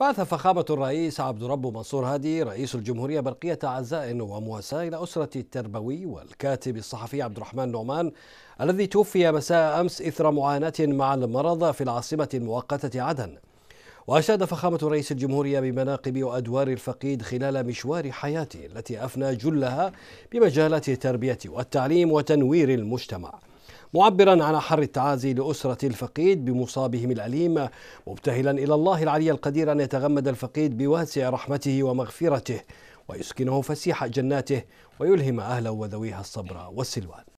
بعث فخامة الرئيس عبد رب منصور هادي رئيس الجمهورية برقية عزاء ومواساة إلى أسرة التربوي والكاتب الصحفي عبد الرحمن نعمان الذي توفي مساء أمس إثر معاناة مع المرض في العاصمة المؤقتة عدن وأشاد فخامة رئيس الجمهورية بمناقب وأدوار الفقيد خلال مشوار حياته التي أفنى جلها بمجالات التربية والتعليم وتنوير المجتمع معبرا عن حر التعازي لأسرة الفقيد بمصابهم الأليم مبتهلا إلى الله العلي القدير أن يتغمد الفقيد بواسع رحمته ومغفرته ويسكنه فسيح جناته ويلهم أهله وذويها الصبر والسلوان